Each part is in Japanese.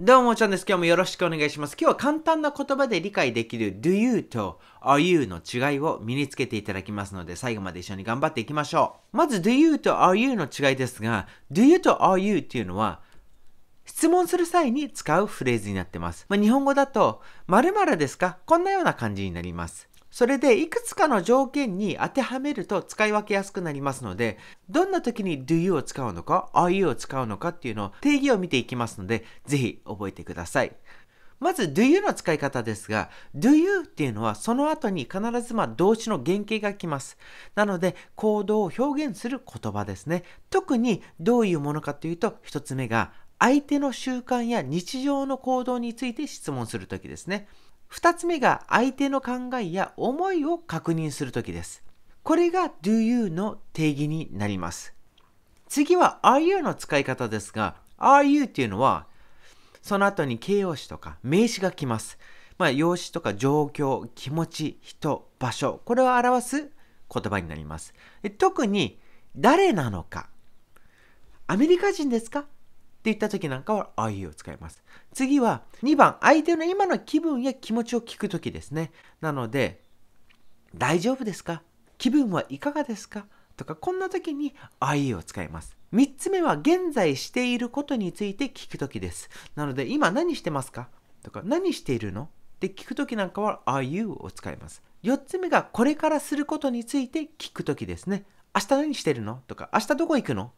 どうも、ちゃんです。今日もよろしくお願いします。今日は簡単な言葉で理解できる do you と are you の違いを身につけていただきますので、最後まで一緒に頑張っていきましょう。まず do you と are you の違いですが、do you と are you っていうのは、質問する際に使うフレーズになってます。まあ、日本語だと、〇〇ですかこんなような感じになります。それでいくつかの条件に当てはめると使い分けやすくなりますので、どんな時に do you を使うのか、are you を使うのかっていうのを定義を見ていきますので、ぜひ覚えてください。まず do you の使い方ですが、do you っていうのはその後に必ずま動詞の原型が来ます。なので行動を表現する言葉ですね。特にどういうものかというと、一つ目が相手の習慣や日常の行動について質問するときですね。2つ目が相手の考えや思いを確認するときです。これが do you の定義になります。次は are you の使い方ですが、are you っていうのは、その後に形容詞とか名詞が来ます。まあ、容詞とか状況、気持ち、人、場所、これを表す言葉になります。特に、誰なのか。アメリカ人ですかって言った時なんかは i を使います。次は2番、相手の今の気分や気持ちを聞く時ですね。なので、大丈夫ですか気分はいかがですかとか、こんな時に i うを使います。3つ目は、現在していることについて聞く時です。なので、今何してますかとか、何しているのって聞く時なんかは Are you を使います。4つ目がこれからすることについて聞く時ですね。明日何してるのとか明日どこ行くの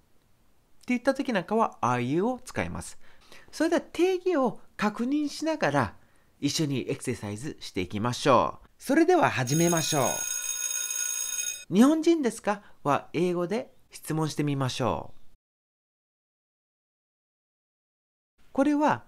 って言った時なんかは a を使います。それでは定義を確認しながら一緒にエクササイズしていきましょう。それでは始めましょう。日本人ですかは英語で質問してみましょう。これは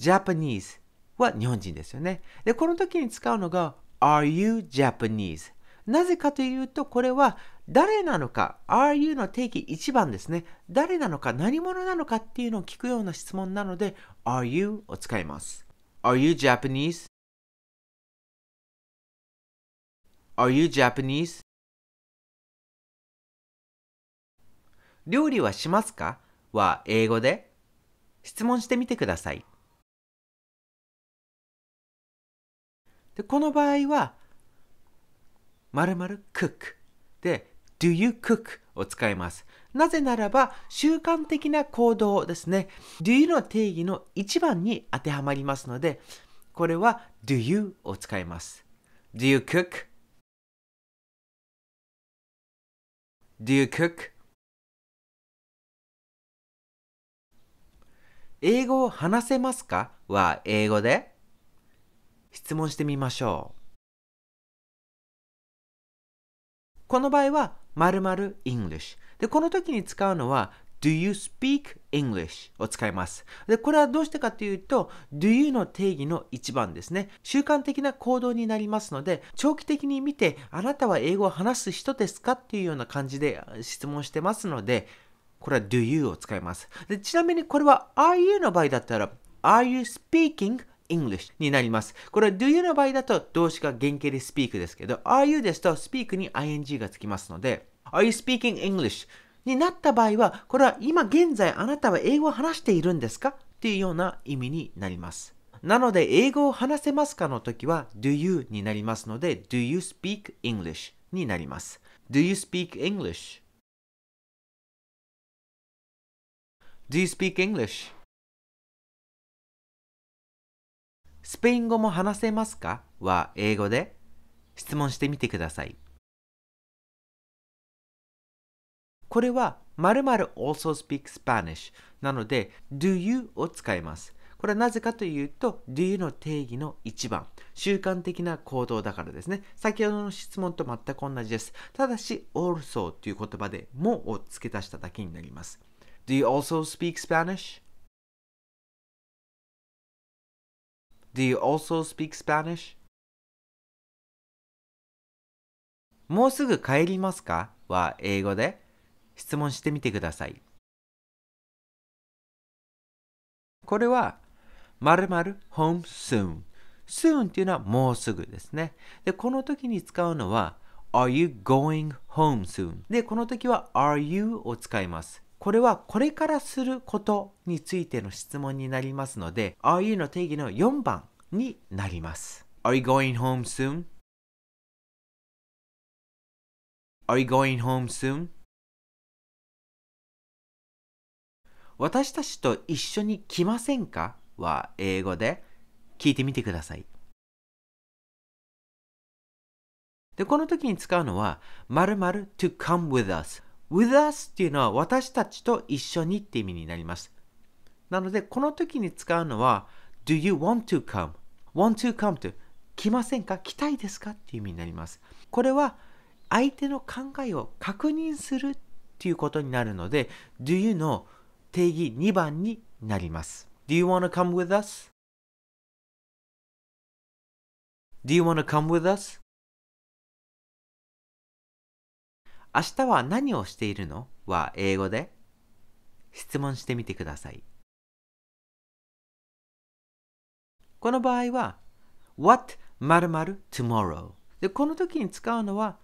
Japanese は日本人ですよね。で、この時に使うのが Are you Japanese? なぜかというと、これは誰なのか、RU の定義1番ですね。誰なのか、何者なのかっていうのを聞くような質問なので、Are you を使います。Are you Japanese? Are you Japanese? 料理はしますかは英語で質問してみてください。でこの場合は、まるまる cook で do you cook を使います。なぜならば習慣的な行動ですね。do you の定義の1番に当てはまりますので、これは do you を使います。do you cook? Do you cook? 英語を話せますかは英語で質問してみましょう。この場合は〇〇 English。で、この時に使うのは Do you speak English? を使います。で、これはどうしてかというと、Do you の定義の一番ですね。習慣的な行動になりますので、長期的に見て、あなたは英語を話す人ですかっていうような感じで質問してますので、これは do you を使います。でちなみにこれは are you の場合だったら are you speaking English になります。これは do you の場合だと動詞が原型で speak ですけど、are you ですと speak に ing がつきますので、are you speaking English? になった場合は、これは今現在あなたは英語を話しているんですかっていうような意味になります。なので、英語を話せますかの時は do you になりますので、do you speak English になります。do you speak English? Do you speak English? スペイン語も話せますかは英語で質問してみてください。これは〇〇 also speak Spanish なので do you を使います。これはなぜかというと do you の定義の1番習慣的な行動だからですね。先ほどの質問と全く同じです。ただし also という言葉でもを付け足しただけになります。Do you also speak Spanish? Do you also speak Spanish? もうすぐ帰りますかは英語で質問してみてください。これは、まるまる home soon。soon っていうのはもうすぐですね。で、この時に使うのは Are you going home soon? で、この時は Are you を使います。これはこれからすることについての質問になりますので、Are you の定義の4番になります。Are you going home soon? Are you going home soon? 私たちと一緒に来ませんかは英語で聞いてみてください。で、この時に使うのは、まる to come with us。with us っていうのは私たちと一緒にって意味になります。なので、この時に使うのは do you want to come? want to come と来ませんか来たいですかっていう意味になります。これは相手の考えを確認するっていうことになるので do you の定義2番になります。Do you wanna come with us? Do you wanna come with us? 明日は何をしているのは英語で質問してみてください。この場合は What 〇〇 tomorrow で、この時に使うのは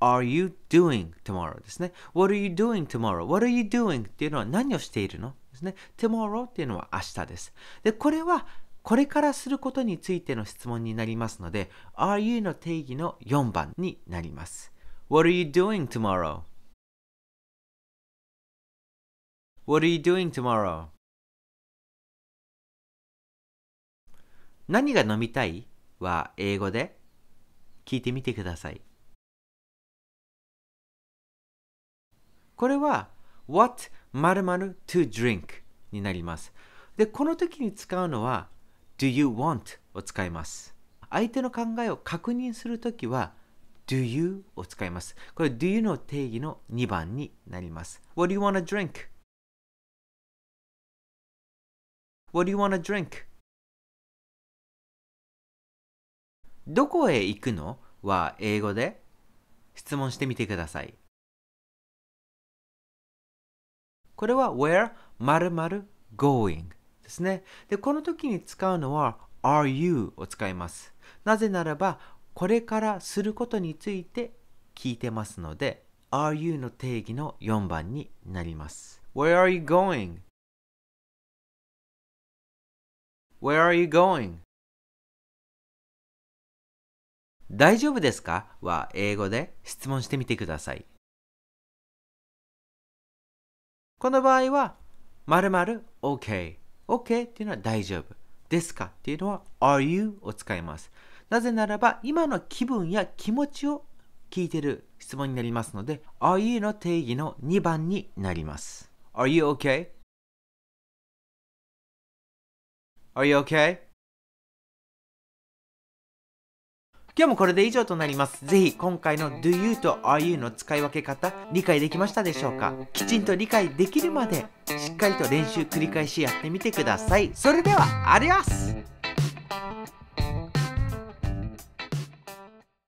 Are you doing tomorrow ですね。What are you doing tomorrow? What are you doing? っていうのは何をしているのですね。tomorrow っていうのは明日です。で、これはこれからすることについての質問になりますので Are you の定義の4番になります。What are you doing tomorrow? What are you doing tomorrow? 何が飲みたいは英語で聞いてみてください。これは What 〇〇 to drink になります。で、この時に使うのは Do you want を使います。相手の考えを確認するときは do you を使います。これ do you の定義の2番になります。What do you wanna drink? What do you wanna drink? どこへ行くのは英語で質問してみてください。これは where 〇〇 going ですね。で、この時に使うのは are you を使います。なぜならばこれからすることについて聞いてますので Are you の定義の4番になります Where are you going? Where are you going? 大丈夫ですかは英語で質問してみてください。この場合は、○○ OK。OK っていうのは大丈夫。ですかっていうのは Are you を使います。なぜならば、今の気分や気持ちを聞いてる質問になりますので、Are you の定義の2番になります。Are you okay? Are you okay? 今日もこれで以上となります。ぜひ今回の Do You と Are You の使い分け方理解できましたでしょうかきちんと理解できるまでしっかりと練習繰り返しやってみてください。それでは、あディオす